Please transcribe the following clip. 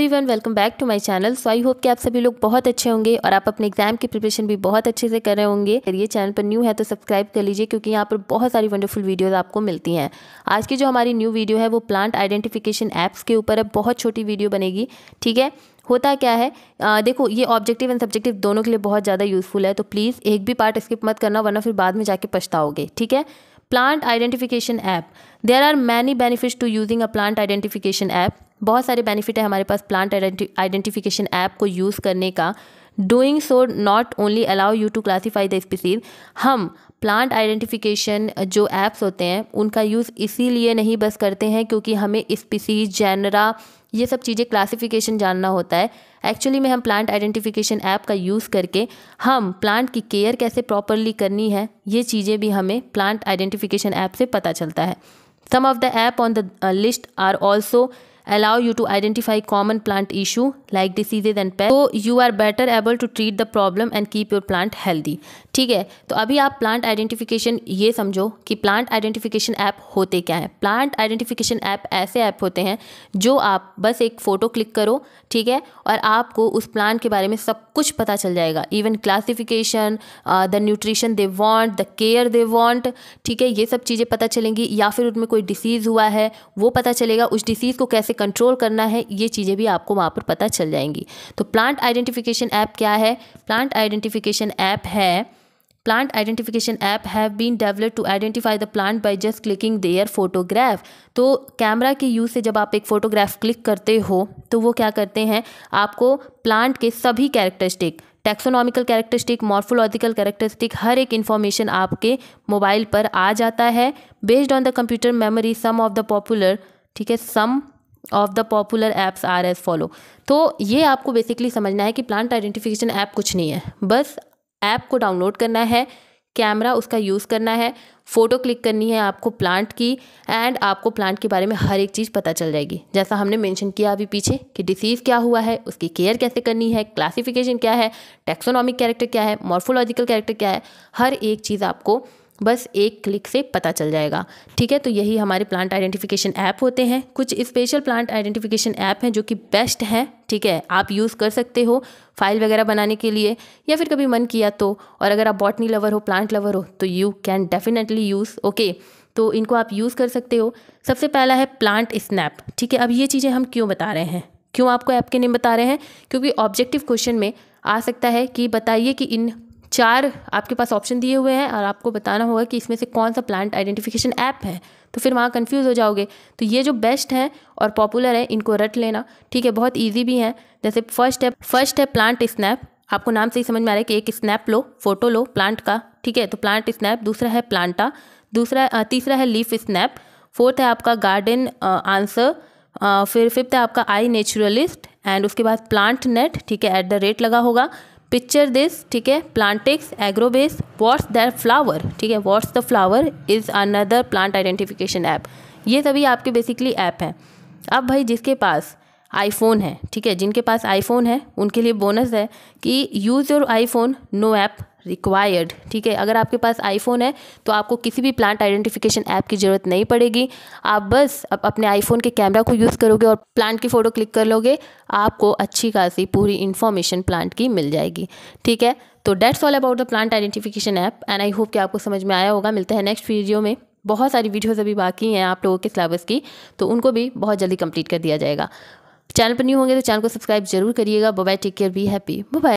one welcome back to my channel so I hope कि आप सभी लोग बहुत अच्छे होंगे और आप अपने एग्जाम की प्रिपरेशन भी बहुत अच्छे से कर रहे होंगे अगर ये चैनल पर न्यू है तो सब्सक्राइब कर लीजिए क्योंकि यहाँ पर बहुत सारी वंडरफुल वीडियोज़ आपको मिलती हैं आज की जो हमारी न्यू वीडियो है वो प्लांट आइडेंटिफिकेशन ऐप्स के ऊपर अब बहुत छोटी वीडियो बनेगी ठीक है होता क्या है आ, देखो ये ऑब्जेक्टिव एंड सब्जेक्टिव दोनों के लिए बहुत ज़्यादा यूज़फुल है तो प्लीज़ एक भी पार्ट स्किप मत करना वरना फिर बाद में जाके पछताओगे ठीक है plant identification app there are many benefits to using a plant identification app बहुत सारे बेनिफिट है हमारे पास प्लांट आइडेंटिफिकेशन ऐप को यूज़ करने का doing so not only allow you to classify the species हम प्लांट आइडेंटिफिकेशन जो ऐप्स होते हैं उनका यूज़ इसीलिए नहीं बस करते हैं क्योंकि हमें स्पीसीज जैनरा ये सब चीज़ें क्लासिफिकेशन जानना होता है एक्चुअली में हम प्लांट आइडेंटिफिकेशन ऐप का यूज़ करके हम प्लांट की केयर कैसे प्रॉपरली करनी है ये चीज़ें भी हमें प्लांट आइडेंटिफिकेशन ऐप से पता चलता है some of the app on the list are also allow you to identify common plant issue like diseases and pests so you are better able to treat the problem and keep your plant healthy ठीक है तो अभी आप plant identification ये समझो कि plant identification app होते क्या हैं प्लांट आइडेंटिफिकेशन ऐप ऐसे ऐप होते हैं जो आप बस एक फ़ोटो क्लिक करो ठीक है और आपको उस प्लांट के बारे में सब कुछ पता चल जाएगा even classification the nutrition they want the care they want ठीक है ये सब चीज़ें पता चलेंगी या फिर उनमें कोई डिसीज़ हुआ है वो पता चलेगा उस डिसीज़ को कैसे कंट्रोल करना है ये चीज़ें भी आपको वहाँ पर पता चल जाएंगी तो प्लांट आइडेंटिफिकेशन ऐप क्या है प्लांट आइडेंटिफिकेशन ऐप है plant identification app have been developed to identify the plant by just clicking their photograph तो कैमरा के यूज़ से जब आप एक फ़ोटोग्राफ क्लिक करते हो तो वो क्या करते हैं आपको प्लांट के सभी characteristic taxonomical characteristic morphological characteristic हर एक इन्फॉर्मेशन आपके मोबाइल पर आ जाता है based on the computer memory some of the popular ठीक है some of the popular apps are as follow तो ये आपको बेसिकली समझना है कि प्लांट आइडेंटिफिकेशन ऐप कुछ नहीं है बस ऐप को डाउनलोड करना है कैमरा उसका यूज़ करना है फ़ोटो क्लिक करनी है आपको प्लांट की एंड आपको प्लांट के बारे में हर एक चीज़ पता चल जाएगी जैसा हमने मेंशन किया अभी पीछे कि डिसीज़ क्या हुआ है उसकी केयर कैसे करनी है क्लासिफिकेशन क्या है टेक्सोनॉमिक कैरेक्टर क्या है मॉर्फोलॉजिकल कैरेक्टर क्या है हर एक चीज़ आपको बस एक क्लिक से पता चल जाएगा ठीक है तो यही हमारे प्लांट आइडेंटिफिकेशन ऐप होते हैं कुछ स्पेशल प्लांट आइडेंटिफिकेशन ऐप हैं जो कि बेस्ट हैं ठीक है आप यूज़ कर सकते हो फाइल वगैरह बनाने के लिए या फिर कभी मन किया तो और अगर आप बॉटनी लवर हो प्लांट लवर हो तो you can definitely use okay तो इनको आप यूज़ कर सकते हो सबसे पहला है प्लांट स्नैप ठीक है अब ये चीज़ें हम क्यों बता रहे हैं क्यों आपको ऐप के नेम बता रहे हैं क्योंकि ऑब्जेक्टिव क्वेश्चन में आ सकता है कि बताइए कि इन चार आपके पास ऑप्शन दिए हुए हैं और आपको बताना होगा कि इसमें से कौन सा प्लांट आइडेंटिफिकेशन ऐप है तो फिर वहाँ कन्फ्यूज़ हो जाओगे तो ये जो बेस्ट हैं और पॉपुलर हैं इनको रट लेना ठीक है बहुत ईजी भी हैं जैसे फर्स्ट है फर्स्ट है प्लांट स्नैप आपको नाम से ही समझ में आ रहा है कि एक स्नैप लो फोटो लो प्लांट का ठीक है तो प्लांट स्नैप दूसरा है प्लांटा दूसरा तीसरा है लीफ स्नैप फोर्थ है आपका गार्डन आंसर फिर फिफ्थ है आपका आई नेचुरलिस्ट एंड उसके बाद प्लांट नेट ठीक है एट द रेट लगा होगा पिक्चर दिस ठीक है Plantix Agrobase what's the flower ठीक है what's the flower is another plant identification app ये सभी आपके बेसिकली ऐप हैं अब भाई जिसके पास आईफोन है ठीक है जिनके पास आईफोन है उनके लिए बोनस है कि use your iPhone no app required ठीक है अगर आपके पास आईफोन है तो आपको किसी भी प्लांट आइडेंटिफिकेशन ऐप की ज़रूरत नहीं पड़ेगी आप बस अब अपने आईफोन के कैमरा को यूज़ करोगे और प्लांट की फ़ोटो क्लिक कर लोगे आपको अच्छी खासी पूरी इन्फॉर्मेशन प्लांट की मिल जाएगी ठीक है तो that's all about the plant identification app and I hope कि आपको समझ में आया होगा मिलता है नेक्स्ट वीडियो में बहुत सारी वीडियोज़ अभी बाकी हैं आप लोगों के सिलेबस की तो उनको भी बहुत जल्दी कंप्लीट कर दिया जाएगा चैनल पर न्यू होंगे तो चैनल को सब्सक्राइब जरूर करिएगा bye take care be happy bye